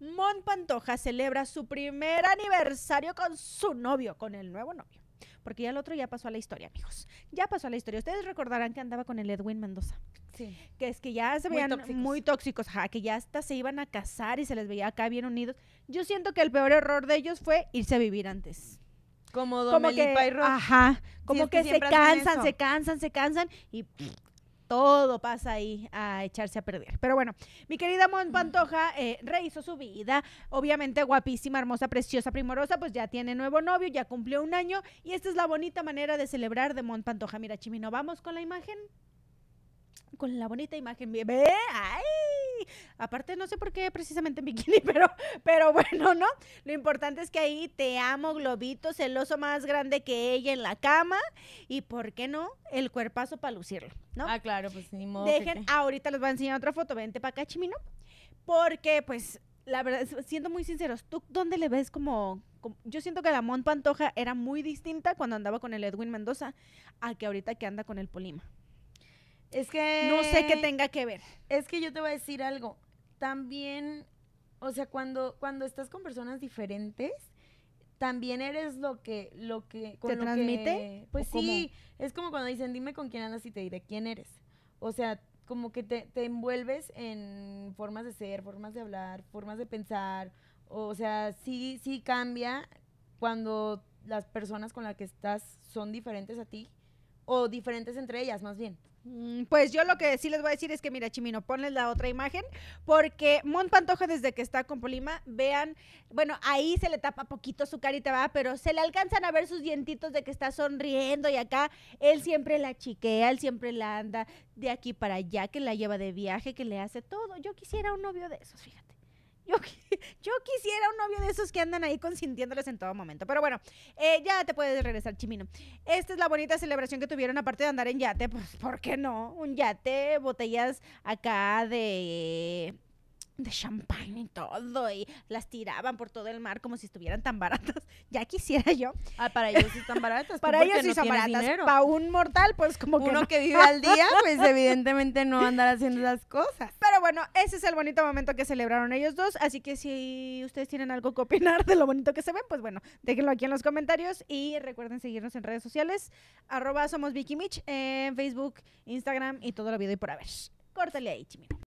Mon Pantoja celebra su primer aniversario con su novio, con el nuevo novio. Porque ya el otro ya pasó a la historia, amigos. Ya pasó a la historia. Ustedes recordarán que andaba con el Edwin Mendoza. Sí. Que es que ya se veían muy tóxicos, ajá, que ya hasta se iban a casar y se les veía acá bien unidos. Yo siento que el peor error de ellos fue irse a vivir antes. Como que, y Ajá. Como que, se cansan, se cansan, se cansan y todo pasa ahí a echarse a perder. Pero bueno, mi querida Mon Pantoja eh, rehizo su vida, obviamente guapísima, hermosa, preciosa, primorosa, pues ya tiene nuevo novio, ya cumplió un año y esta es la bonita manera de celebrar de Mon Pantoja. Mira, Chimino, vamos con la imagen. Con la bonita imagen, bebé. ¡Ay! Aparte, no sé por qué precisamente en bikini, pero, pero bueno, ¿no? Lo importante es que ahí te amo, globito, celoso más grande que ella en la cama. Y por qué no, el cuerpazo para lucirlo, ¿no? Ah, claro, pues ni modo. Dejen, ahorita les voy a enseñar otra foto. Vente para acá, Chimino. Porque, pues, la verdad, siendo muy sinceros, ¿tú dónde le ves como, Yo siento que la Mon Pantoja era muy distinta cuando andaba con el Edwin Mendoza a que ahorita que anda con el Polima. Es que... No sé qué tenga que ver. Es que yo te voy a decir algo. También, o sea, cuando, cuando estás con personas diferentes, también eres lo que... Lo que ¿Te transmite? pues sí, es como cuando dicen, dime con quién andas y te diré quién eres. O sea, como que te, te envuelves en formas de ser, formas de hablar, formas de pensar. O sea, sí, sí cambia cuando las personas con las que estás son diferentes a ti o diferentes entre ellas, más bien. Mm, pues yo lo que sí les voy a decir es que, mira, Chimino, ponles la otra imagen, porque Mont Pantoja desde que está con Polima, vean, bueno, ahí se le tapa poquito su carita, va, pero se le alcanzan a ver sus dientitos de que está sonriendo y acá él siempre la chiquea, él siempre la anda de aquí para allá, que la lleva de viaje, que le hace todo. Yo quisiera un novio de esos, fíjate. Yo, quisiera un novio de esos que andan ahí consintiéndoles en todo momento. Pero bueno, eh, ya te puedes regresar, Chimino. Esta es la bonita celebración que tuvieron, aparte de andar en yate, pues, ¿por qué no? Un yate, botellas acá de de champán y todo, y las tiraban por todo el mar como si estuvieran tan baratas. Ya quisiera yo. Ah, para ellos sí están baratas. para ellos sí son baratas. Para un mortal, pues como Uno que. vive al día, pues evidentemente no andar haciendo las cosas bueno, ese es el bonito momento que celebraron ellos dos. Así que si ustedes tienen algo que opinar de lo bonito que se ven, pues bueno, déjenlo aquí en los comentarios. Y recuerden seguirnos en redes sociales. Arroba somos Vicky Mitch en Facebook, Instagram y todo lo video y por haber. Córtale ahí, chimino.